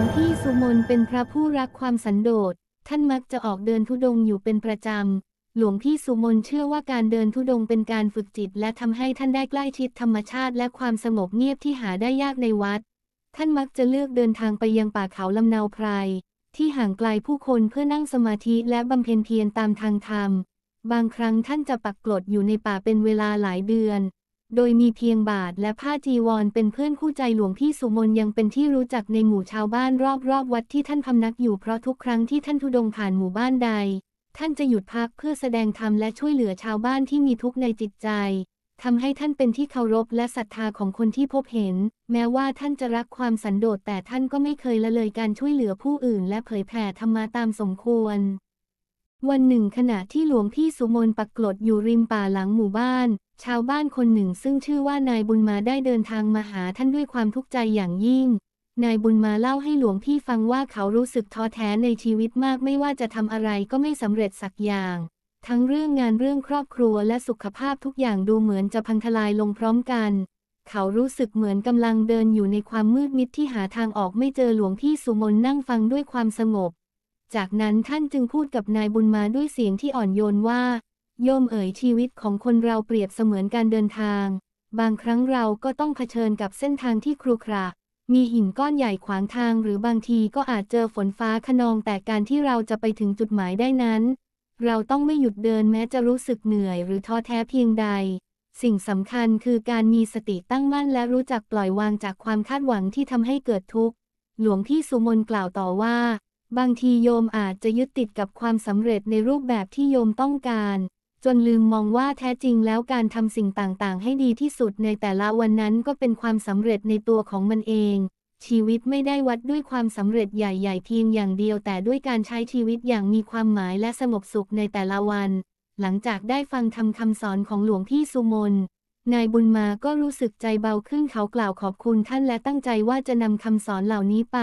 วงพี่สุมนเป็นพระผู้รักความสันโดษ ท่านมักจะออกเดินทุดงอยู่เป็นประจำ หลวงพี่สุมนเชื่อว่าการเดินทุดงเป็นการฝึกจิต และทำให้ท่านได้ใกล้ชิดธรรมชาติและความสงบเงียบที่หาได้ยากในวัด ท่านมักจะเลือกเดินทางไปยังป่าเขาลำเนาไพร ที่ห่างไกลผู้คนเพื่อนั่งสมาธิและบำเพ็ญเพียรตามทางธรรม บางครั้งท่านจะปักกรดอยู่ในป่าเป็นเวลาหลายเดือนโดยมีเพียงบาทและผ้าจีวรเป็นเพื่อนคู่ใจหลวงพี่สุมนยังเป็นที่รู้จักในหมู่ชาวบ้านรอบๆวัดที่ท่านพำนักอยู่เพราะทุกครั้งที่ท่านทุดงผ่านหมู่บ้านใด ท่านจะหยุดพักเพื่อแสดงธรรมและช่วยเหลือชาวบ้านที่มีทุกข์ในจิตใจทำให้ท่านเป็นที่เคารพและศรัทธาของคนที่พบเห็น แม้ว่าท่านจะรักความสันโดษแต่ท่านก็ไม่เคยละเลยการช่วยเหลือผู้อื่น และเผยแผ่ธรรมะตามสมควรวันหนึ่ง ขณะที่หลวงพี่สุมนปักกลดอยู่ริมป่าหลังหมู่บ้าน ชาวบ้านคนหนึ่งซึ่งชื่อว่านายบุญมาได้เดินทาง มาหาท่านด้วยความทุกข์ใจอย่างยิ่ง นายบุญมาเล่าให้หลวงพี่ฟังว่าเขารู้สึกท้อแท้ในชีวิตมากไม่ว่าจะทำอะไรก็ไม่สำเร็จสักอย่าง ทั้งเรื่องงานเรื่องครอบครัวและสุขภาพทุกอย่างดูเหมือนจะพังทลายลงพร้อมกัน เขารู้สึกเหมือนกำลังเดินอยู่ในความมืดมิดที่หาทางออกไม่เจอหลวงพี่สุมนนั่งฟังด้วยความสงบจากนั้นท่านจึงพูดกับนายบุญมาด้วยเสียงที่อ่อนโยนว่า โยมเอ๋ยชีวิตของคนเราเปรียบเสมือนการเดินทาง บางครั้งเราก็ต้องเผชิญกับเส้นทางที่ครุขระ มีหินก้อนใหญ่ขวางทางหรือบางทีก็อาจเจอฝนฟ้าขนองแต่การที่เราจะไปถึงจุดหมายได้นั้น เราต้องไม่หยุดเดินแม้จะรู้สึกเหนื่อยหรือท้อแท้เพียงใด สิ่งสำคัญคือการมีสติตั้งมั่นและรู้จักปล่อยวางจากความคาดหวังที่ทำให้เกิดทุกข์หลวงพี่สุมนกล่าวต่อว่าบางทีโยมอาจจะยึดติดกับความสำเร็จในรูปแบบที่โยมต้องการ จนลืมมองว่าแท้จริงแล้วการทำสิ่งต่างๆให้ดีที่สุดในแต่ละวันนั้นก็เป็นความสำเร็จในตัวของมันเอง ชีวิตไม่ได้วัดด้วยความสำเร็จใหญ่ ๆ เพียงอย่างเดียว แต่ด้วยการใช้ชีวิตอย่างมีความหมายและสงบสุขในแต่ละวัน หลังจากได้ฟังทำคำสอนของหลวงพี่สุมนนายบุญมาก็รู้สึกใจเบาขึ้นเขากล่าวขอบคุณท่านและตั้งใจว่าจะนำคำสอนเหล่านี้ไป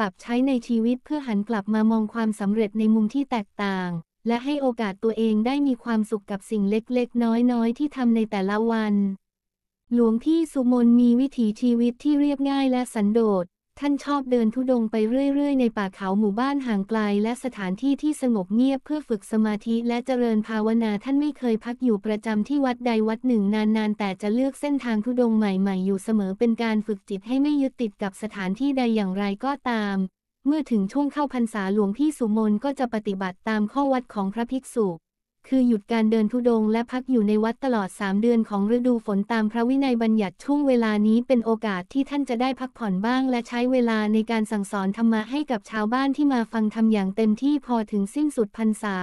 ปรับใช้ในชีวิตเพื่อหันกลับมามองความสำเร็จในมุมที่แตกต่าง และให้โอกาสตัวเองได้มีความสุขกับสิ่งเล็กๆ น้อยๆ ที่ทำในแต่ละวัน หลวงพี่สุมนมีวิถีชีวิตที่เรียบง่ายและสันโดษท่านชอบเดินทุดงไปเรื่อยๆ ในป่าเขาหมู่บ้านห่างไกลและสถานที่ที่สงบเงียบเพื่อฝึกสมาธิและเจริญภาวนาท่านไม่เคยพักอยู่ประจำที่วัดใดวัดหนึ่งนานๆ แต่จะเลือกเส้นทางทุดงใหม่ๆ อยู่เสมอเป็นการฝึกจิตให้ไม่ยึดติดกับสถานที่ใดอย่างไรก็ตาม เมื่อถึงช่วงเข้าพรรษาหลวงพี่สุมนก็จะปฏิบัติตามข้อวัดของพระภิกษุคือหยุดการเดินทุดงและพักอยู่ในวัดตลอด 3 เดือนของฤดูฝนตามพระวินัยบัญญัติช่วงเวลานี้เป็นโอกาสที่ท่านจะได้พักผ่อนบ้าง และใช้เวลาในการสั่งสอนธรรมะให้กับชาวบ้านที่มาฟังธรรมอย่างเต็มที่พอถึงสิ้นสุดพรรษา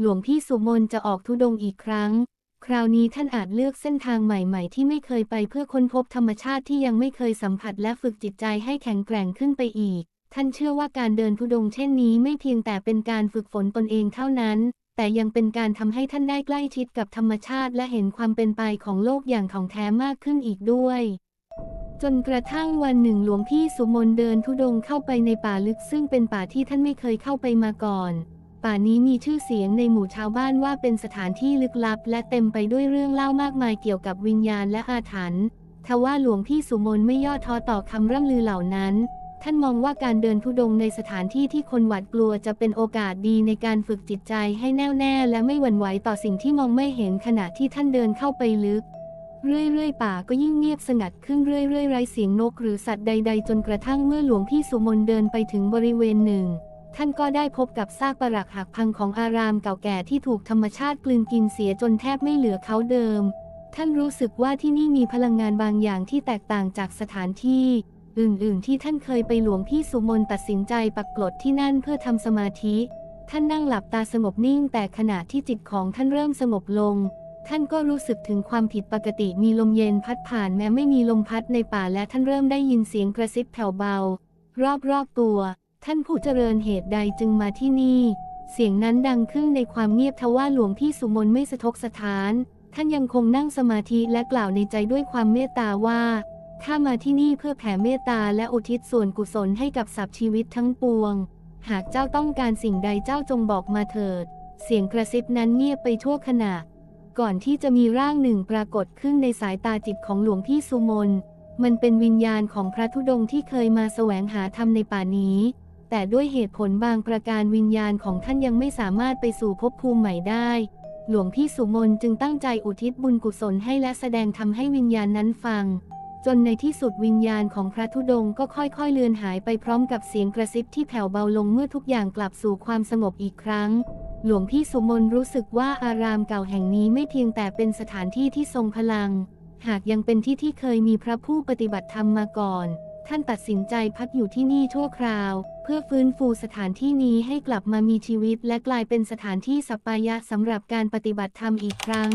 หลวงพี่สุมนจะออกทุดงอีกครั้ง คราวนี้ท่านอาจเลือกเส้นทางใหม่ๆที่ไม่เคยไปเพื่อค้นพบธรรมชาติที่ยังไม่เคยสัมผัสและฝึกจิตใจให้แข็งแกร่งขึ้นไปอีก ท่านเชื่อว่าการเดินทุดงเช่นนี้ไม่เพียงแต่เป็นการฝึกฝนตนเองเท่านั้นแต่ยังเป็นการทำให้ท่านได้ใกล้ชิดกับธรรมชาติและเห็นความเป็นไปของโลกอย่างของแท้มากขึ้นอีกด้วย จนกระทั่งวันหนึ่งหลวงพี่สุมนเดินทุดงเข้าไปในป่าลึก ซึ่งเป็นป่าที่ท่านไม่เคยเข้าไปมาก่อน ป่านี้มีชื่อเสียงในหมู่ชาวบ้านว่าเป็นสถานที่ลึกลับ และเต็มไปด้วยเรื่องเล่ามากมายเกี่ยวกับวิญญาณและอาถรรพ์ทว่าหลวงพี่สุมนไม่ย่อท้อต่อคำร่ำลือเหล่านั้นท่านมองว่าการเดินทุดงในสถานที่ที่คนหวาดกลัวจะเป็นโอกาสดีในการฝึกจิตใจให้แน่วแน่ และไม่หวั่นไหวต่อสิ่งที่มองไม่เห็นขณะที่ท่านเดินเข้าไปลึก เรื่อยๆป่าก็ยิ่งเงียบสงัดขึ้นเรื่อยๆไร้เสียงนกหรือสัตว์ใดๆจนกระทั่งเมื่อหลวงพี่สุมนเดินไปถึงบริเวณหนึ่ง ท่านก็ได้พบกับซากปรักหักพังของอารามเก่าแก่ที่ถูกธรรมชาติกลืนกินเสียจนแทบไม่เหลือเขาเดิม ท่านรู้สึกว่าที่นี่มีพลังงานบางอย่างที่แตกต่างจากสถานที่อื่นๆที่ท่านเคยไปหลวงพี่สุมนตัดสินใจปักกลดที่นั่นเพื่อทำสมาธิ ท่านนั่งหลับตาสงบนิ่งแต่ขณะที่จิตของท่านเริ่มสงบลง ท่านก็รู้สึกถึงความผิดปกติมีลมเย็นพัดผ่านแม้ไม่มีลมพัดในป่าและท่านเริ่มได้ยินเสียงกระซิบแผ่วเบา รอบๆตัว ท่านผู้เจริญเหตุใดจึงมาที่นี่ เสียงนั้นดังขึ้นในความเงียบทว่าหลวงพี่สุมนไม่สะทกสะท้าน ท่านยังคงนั่งสมาธิและกล่าวในใจด้วยความเมตตาว่าข้ามาที่นี่เพื่อแผ่เมตตาและอุทิศส่วนกุศลให้กับสั์ชีวิตทั้งปวง หากเจ้าต้องการสิ่งใดเจ้าจงบอกมาเถิด เสียงกระซิบนั้นเงียบไปทั่วขณะ ก่อนที่จะมีร่างหนึ่งปรากฏขึ้นในสายตาจิตของหลวงพี่สุมนมันเป็นวิญญาณของพระธุดงค์ที่เคยมาแสวงหาธรรมในป่านี้ แต่ด้วยเหตุผลบางประการวิญญาณของท่านยังไม่สามารถไปสู่ภพภูมิใหม่ได้ หลวงพี่สุมนจึงตั้งใจอุทิศบุญกุศลให้และแสดงทำให้วิญญาณนั้นฟังจนในที่สุดวิญญาณของพระธุดงค์ก็ค่อยๆเลือนหายไปพร้อมกับเสียงกระซิบที่แผ่วเบาลงเมื่อทุกอย่างกลับสู่ความสงบอีกครั้ง หลวงพี่สุมนรู้สึกว่าอารามเก่าแห่งนี้ไม่เพียงแต่เป็นสถานที่ที่ทรงพลัง หากยังเป็นที่ที่เคยมีพระผู้ปฏิบัติธรรมมาก่อน ท่านตัดสินใจพักอยู่ที่นี่ชั่วคราว เพื่อฟื้นฟูสถานที่นี้ให้กลับมามีชีวิตและกลายเป็นสถานที่สัปปายะสำหรับการปฏิบัติธรรมอีกครั้ง